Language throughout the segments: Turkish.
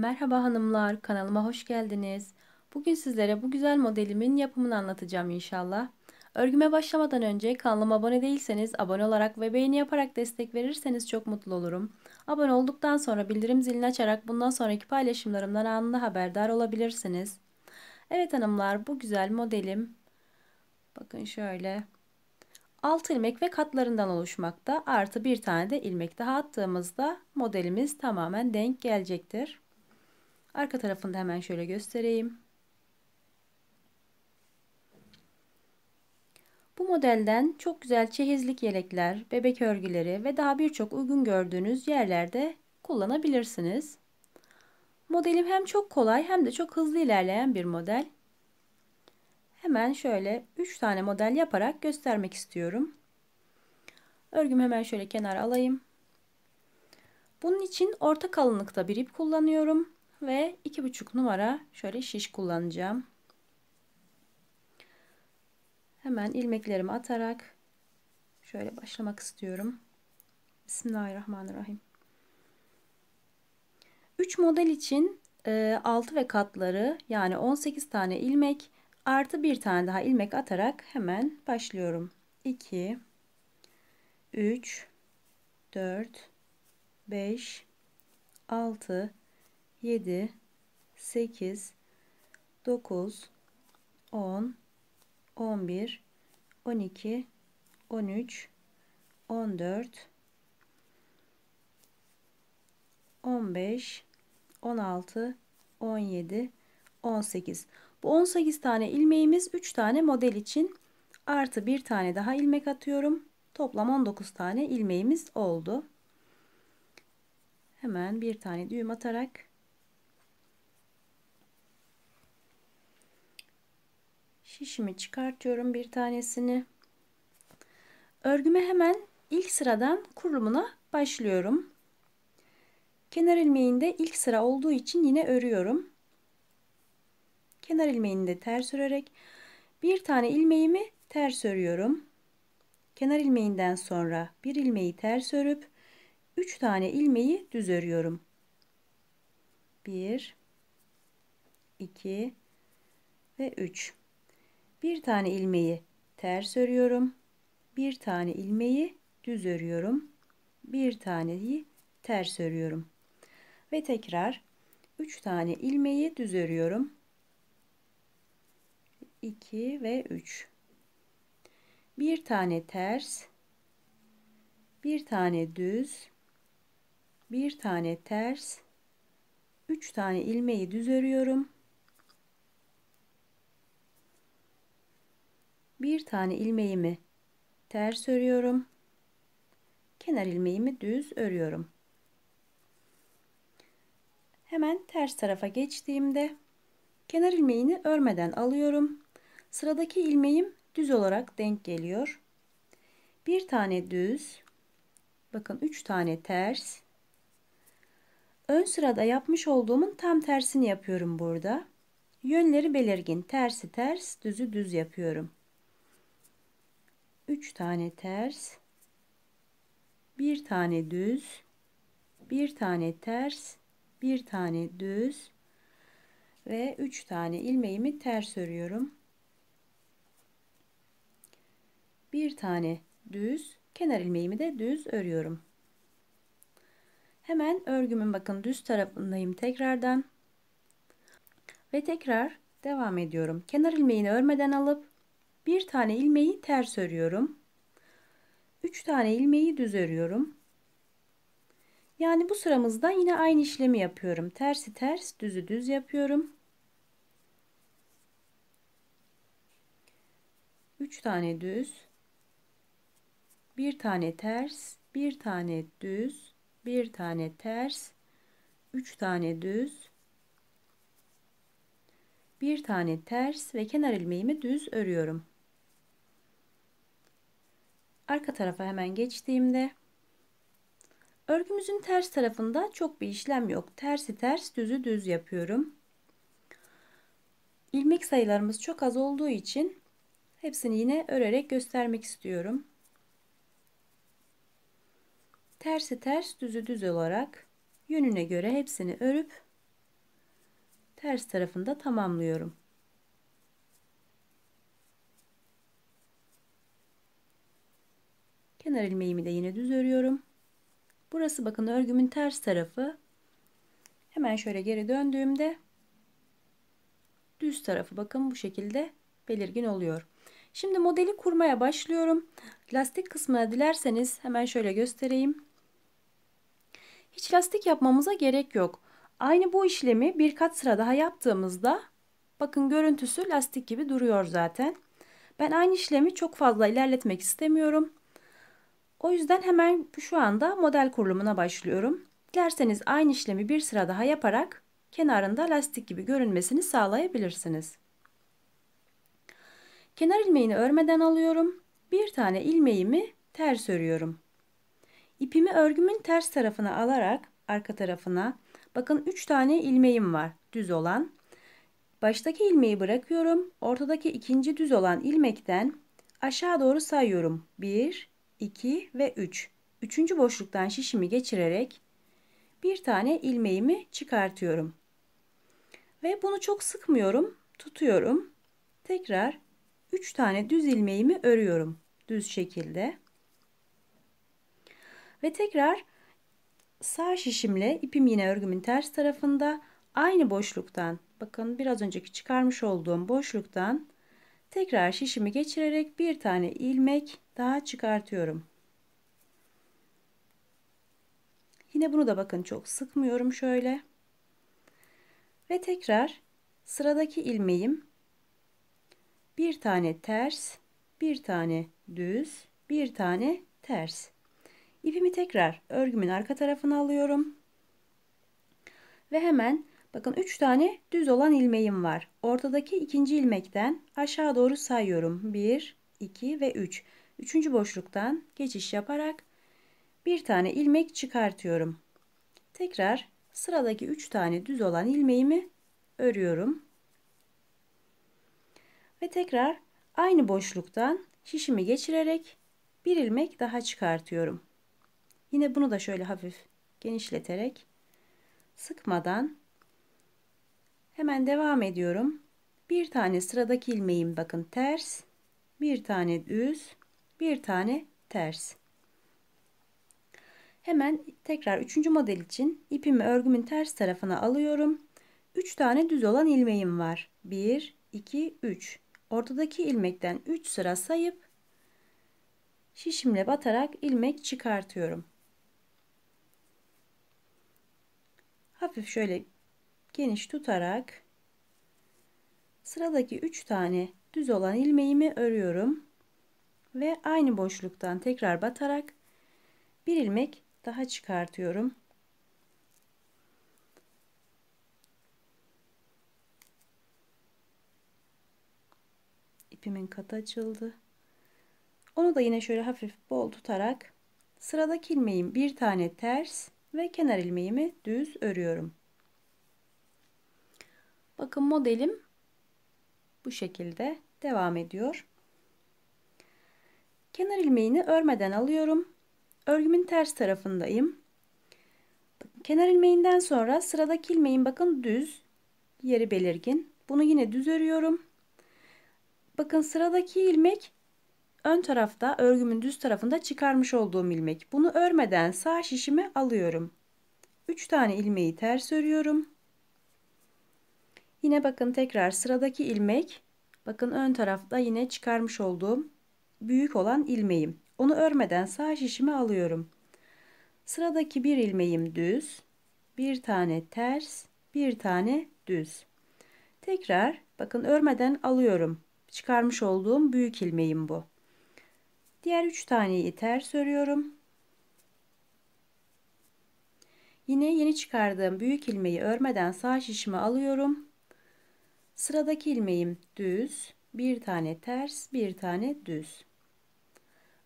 Merhaba hanımlar, kanalıma hoş geldiniz. Bugün sizlere bu güzel modelimin yapımını anlatacağım inşallah. Örgüme başlamadan önce kanalıma abone değilseniz abone olarak ve beğeni yaparak destek verirseniz çok mutlu olurum. Abone olduktan sonra bildirim zilini açarak bundan sonraki paylaşımlarımdan anında haberdar olabilirsiniz. Evet hanımlar bu güzel modelim. Bakın şöyle. 6 ilmek ve katlarından oluşmakta. Artı bir tane de ilmek daha attığımızda modelimiz tamamen denk gelecektir. Arka tarafını da hemen şöyle göstereyim. Bu modelden çok güzel çehizlik yelekler, bebek örgüleri ve daha birçok uygun gördüğünüz yerlerde kullanabilirsiniz. Modelim hem çok kolay hem de çok hızlı ilerleyen bir model. Hemen şöyle 3 tane model yaparak göstermek istiyorum. Örgümü hemen şöyle kenara alayım. Bunun için orta kalınlıkta bir ip kullanıyorum ve iki buçuk numara şöyle şiş kullanacağım. Hemen ilmeklerimi atarak şöyle başlamak istiyorum. Bismillahirrahmanirrahim. 3 model için e, 6 ve katları yani 18 tane ilmek artı bir tane daha ilmek atarak hemen başlıyorum. 2 3 4 5 6 7 8 9 10 11 12 13 14 15 16 17 18 bu 18 tane ilmeğimiz 3 tane model için artı bir tane daha ilmek atıyorum toplam 19 tane ilmeğimiz oldu hemen bir tane düğüm atarak şişimi çıkartıyorum bir tanesini. Örgüme hemen ilk sıradan kurulumuna başlıyorum. Kenar ilmeğinde ilk sıra olduğu için yine örüyorum. Kenar ilmeğini de ters örerek bir tane ilmeğimi ters örüyorum. Kenar ilmeğinden sonra bir ilmeği ters örüp 3 tane ilmeği düz örüyorum. 1 2 ve 3 bir tane ilmeği ters örüyorum. Bir tane ilmeği düz örüyorum. Bir taneyi ters örüyorum. Ve tekrar 3 tane ilmeği düz örüyorum. 2 ve 3. Bir tane ters, bir tane düz, bir tane ters, 3 tane ilmeği düz örüyorum. bir tane ilmeğimi ters örüyorum. Kenar ilmeğimi düz örüyorum. Hemen ters tarafa geçtiğimde kenar ilmeğini örmeden alıyorum. Sıradaki ilmeğim düz olarak denk geliyor. Bir tane düz, bakın üç tane ters. Ön sırada yapmış olduğumun tam tersini yapıyorum burada. Yönleri belirgin, tersi ters, düzü düz yapıyorum. 3 tane ters, 1 tane düz, 1 tane ters, 1 tane düz ve 3 tane ilmeğimi ters örüyorum. 1 tane düz, kenar ilmeğimi de düz örüyorum. Hemen örgümün bakın düz tarafındayım tekrardan. Ve tekrar devam ediyorum. Kenar ilmeğini örmeden alıp bir tane ilmeği ters örüyorum. Üç tane ilmeği düz örüyorum. Yani bu sıramızda yine aynı işlemi yapıyorum. Tersi ters, düzü düz yapıyorum. 3 tane düz, 1 tane ters, 1 tane düz, 1 tane ters, 3 tane düz, 1 tane ters ve kenar ilmeğimi düz örüyorum arka tarafa hemen geçtiğimde örgümüzün ters tarafında çok bir işlem yok. Tersi ters düzü düz yapıyorum. İlmek sayılarımız çok az olduğu için hepsini yine örerek göstermek istiyorum. Tersi ters düzü düz olarak yönüne göre hepsini örüp ters tarafında tamamlıyorum. Kenar ilmeğimi de yine düz örüyorum. Burası bakın örgümün ters tarafı. Hemen şöyle geri döndüğümde düz tarafı bakın bu şekilde belirgin oluyor. Şimdi modeli kurmaya başlıyorum. Lastik kısmına dilerseniz hemen şöyle göstereyim. Hiç lastik yapmamıza gerek yok. Aynı bu işlemi bir birkaç sıra daha yaptığımızda bakın görüntüsü lastik gibi duruyor zaten. Ben aynı işlemi çok fazla ilerletmek istemiyorum. O yüzden hemen şu anda model kurulumuna başlıyorum. Dilerseniz aynı işlemi bir sıra daha yaparak kenarında lastik gibi görünmesini sağlayabilirsiniz. Kenar ilmeğini örmeden alıyorum. Bir tane ilmeğimi ters örüyorum. İpimi örgümün ters tarafına alarak arka tarafına bakın 3 tane ilmeğim var düz olan. Baştaki ilmeği bırakıyorum. Ortadaki ikinci düz olan ilmekten aşağı doğru sayıyorum. 1 2 ve 3. Üçüncü boşluktan şişimi geçirerek bir tane ilmeğimi çıkartıyorum. Ve bunu çok sıkmıyorum. Tutuyorum. Tekrar 3 tane düz ilmeğimi örüyorum. Düz şekilde. Ve tekrar sağ şişimle ipim yine örgümün ters tarafında aynı boşluktan bakın biraz önceki çıkarmış olduğum boşluktan tekrar şişimi geçirerek bir tane ilmek daha çıkartıyorum. Yine bunu da bakın çok sıkmıyorum şöyle. Ve tekrar sıradaki ilmeğim bir tane ters, bir tane düz, bir tane ters. İpimi tekrar örgümün arka tarafına alıyorum. Ve hemen bakın 3 tane düz olan ilmeğim var. Ortadaki ikinci ilmekten aşağı doğru sayıyorum. 1, 2 ve 3. Üçüncü boşluktan geçiş yaparak bir tane ilmek çıkartıyorum. Tekrar sıradaki üç tane düz olan ilmeğimi örüyorum. Ve tekrar aynı boşluktan şişimi geçirerek bir ilmek daha çıkartıyorum. Yine bunu da şöyle hafif genişleterek sıkmadan hemen devam ediyorum. Bir tane sıradaki ilmeğim bakın ters, bir tane düz bir tane ters. Hemen tekrar üçüncü model için ipimi örgümün ters tarafına alıyorum. 3 tane düz olan ilmeğim var. 1, 2, 3. Ortadaki ilmekten 3 sıra sayıp şişimle batarak ilmek çıkartıyorum. Hafif şöyle geniş tutarak sıradaki 3 tane düz olan ilmeğimi örüyorum ve aynı boşluktan tekrar batarak bir ilmek daha çıkartıyorum. İpimin katı açıldı. Onu da yine şöyle hafif bol tutarak sıradaki ilmeğim bir tane ters ve kenar ilmeğimi düz örüyorum. Bakın modelim bu şekilde devam ediyor. Kenar ilmeğini örmeden alıyorum. Örgümün ters tarafındayım. Kenar ilmeğinden sonra sıradaki ilmeğin bakın düz yeri belirgin. Bunu yine düz örüyorum. Bakın sıradaki ilmek ön tarafta örgümün düz tarafında çıkarmış olduğum ilmek. Bunu örmeden sağ şişimi alıyorum. 3 tane ilmeği ters örüyorum. Yine bakın tekrar sıradaki ilmek bakın ön tarafta yine çıkarmış olduğum büyük olan ilmeğim. Onu örmeden sağ şişime alıyorum. Sıradaki bir ilmeğim düz, bir tane ters, bir tane düz. Tekrar bakın örmeden alıyorum. Çıkarmış olduğum büyük ilmeğim bu. Diğer 3 taneyi ters örüyorum. Yine yeni çıkardığım büyük ilmeği örmeden sağ şişime alıyorum. Sıradaki ilmeğim düz, bir tane ters, bir tane düz.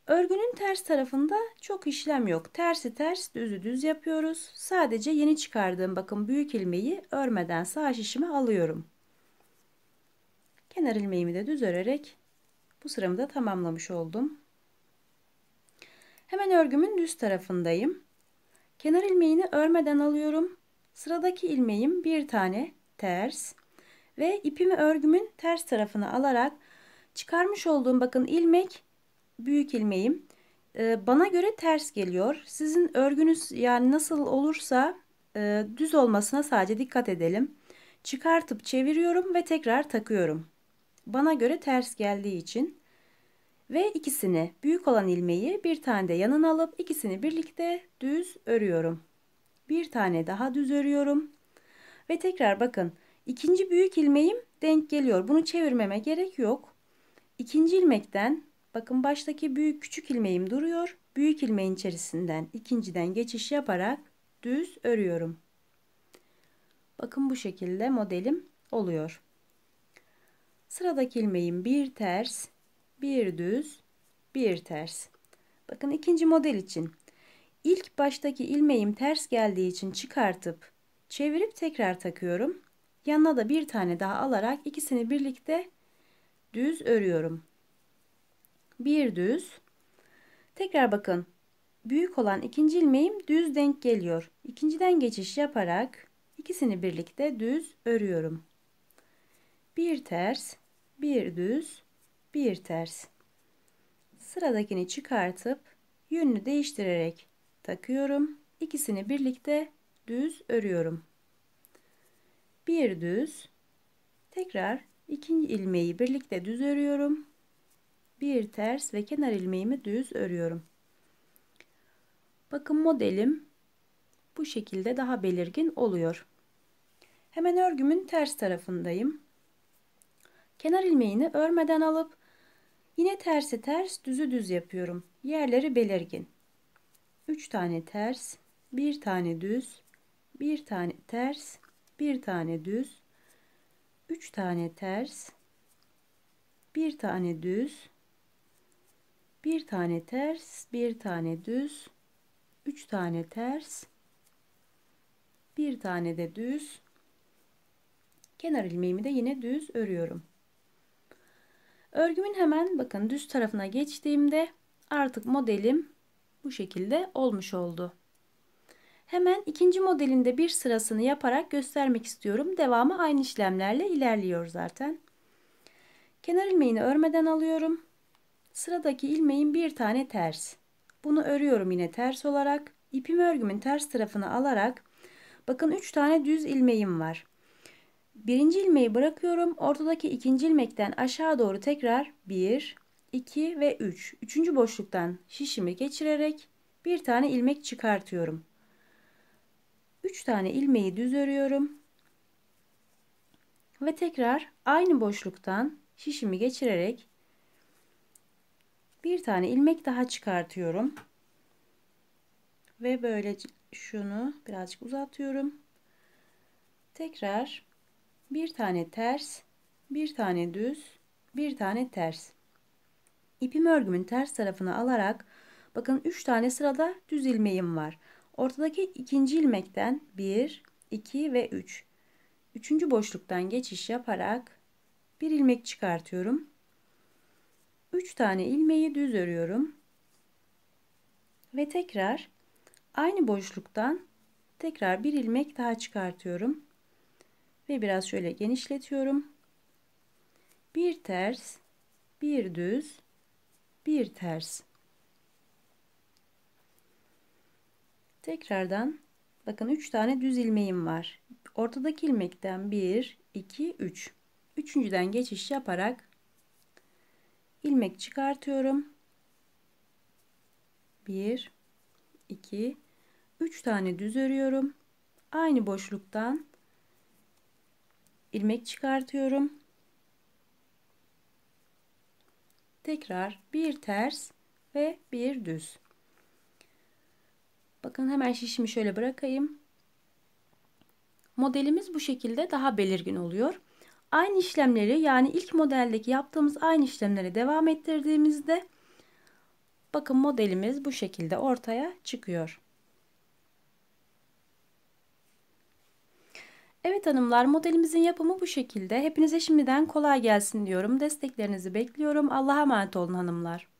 Örgünün ters tarafında çok işlem yok. Tersi ters, düzü düz yapıyoruz. Sadece yeni çıkardığım bakın büyük ilmeği örmeden sağ şişime alıyorum. Kenar ilmeğimi de düz örerek bu sıramı da tamamlamış oldum. Hemen örgümün düz tarafındayım. Kenar ilmeğini örmeden alıyorum. Sıradaki ilmeğim bir tane ters ve ipimi örgümün ters tarafına alarak çıkarmış olduğum bakın ilmek büyük ilmeğim. E, bana göre ters geliyor. Sizin örgünüz yani nasıl olursa e, düz olmasına sadece dikkat edelim. Çıkartıp çeviriyorum ve tekrar takıyorum. Bana göre ters geldiği için ve ikisini büyük olan ilmeği bir tane de yanına alıp ikisini birlikte düz örüyorum. Bir tane daha düz örüyorum. Ve tekrar bakın ikinci büyük ilmeğim denk geliyor. Bunu çevirmeme gerek yok. İkinci ilmekten Bakın baştaki büyük küçük ilmeğim duruyor. Büyük ilmeğin içerisinden ikinciden geçiş yaparak düz örüyorum. Bakın bu şekilde modelim oluyor. Sıradaki ilmeğim bir ters, bir düz, bir ters. Bakın ikinci model için. ilk baştaki ilmeğim ters geldiği için çıkartıp çevirip tekrar takıyorum. Yanına da bir tane daha alarak ikisini birlikte düz örüyorum bir düz. Tekrar bakın. Büyük olan ikinci ilmeğim düz denk geliyor. İkinciden geçiş yaparak ikisini birlikte düz örüyorum. Bir ters, bir düz, bir ters. Sıradakini çıkartıp yönünü değiştirerek takıyorum. İkisini birlikte düz örüyorum. Bir düz, tekrar ikinci ilmeği birlikte düz örüyorum bir ters ve kenar ilmeğimi düz örüyorum. Bakın modelim bu şekilde daha belirgin oluyor. Hemen örgümün ters tarafındayım. Kenar ilmeğini örmeden alıp yine tersi ters düzü düz yapıyorum. Yerleri belirgin. 3 tane ters, 1 tane düz, 1 tane ters, 1 tane düz, 3 tane ters, 1 tane düz, bir tane ters bir tane düz üç tane ters bir tane de düz kenar ilmeğimi de yine düz örüyorum örgümün hemen bakın düz tarafına geçtiğimde artık modelim bu şekilde olmuş oldu hemen ikinci modelinde bir sırasını yaparak göstermek istiyorum devamı aynı işlemlerle ilerliyor zaten kenar ilmeğini örmeden alıyorum Sıradaki ilmeğin bir tane ters. Bunu örüyorum yine ters olarak. İpimi örgümün ters tarafını alarak bakın 3 tane düz ilmeğim var. Birinci ilmeği bırakıyorum. Ortadaki ikinci ilmekten aşağı doğru tekrar 1, 2 ve 3. Üçüncü boşluktan şişimi geçirerek bir tane ilmek çıkartıyorum. 3 tane ilmeği düz örüyorum. Ve tekrar aynı boşluktan şişimi geçirerek bir tane ilmek daha çıkartıyorum ve böyle şunu birazcık uzatıyorum tekrar bir tane ters bir tane düz bir tane ters ipim örgümün ters tarafına alarak bakın 3 tane sırada düz ilmeğim var ortadaki ikinci ilmekten 1 2 ve 3 üçüncü boşluktan geçiş yaparak bir ilmek çıkartıyorum 3 tane ilmeği düz örüyorum. Ve tekrar aynı boşluktan tekrar bir ilmek daha çıkartıyorum. Ve biraz şöyle genişletiyorum. Bir ters, bir düz, bir ters. Tekrardan bakın 3 tane düz ilmeğim var. Ortadaki ilmekten 1, 2, 3. Üç. Üçüncüden geçiş yaparak ilmek çıkartıyorum. 1 2 3 tane düz örüyorum. Aynı boşluktan ilmek çıkartıyorum. Tekrar bir ters ve bir düz. Bakın hemen şişimi şöyle bırakayım. Modelimiz bu şekilde daha belirgin oluyor aynı işlemleri yani ilk modeldeki yaptığımız aynı işlemlere devam ettirdiğimizde bakın modelimiz bu şekilde ortaya çıkıyor. Evet hanımlar modelimizin yapımı bu şekilde. Hepinize şimdiden kolay gelsin diyorum. Desteklerinizi bekliyorum. Allah'a emanet olun hanımlar.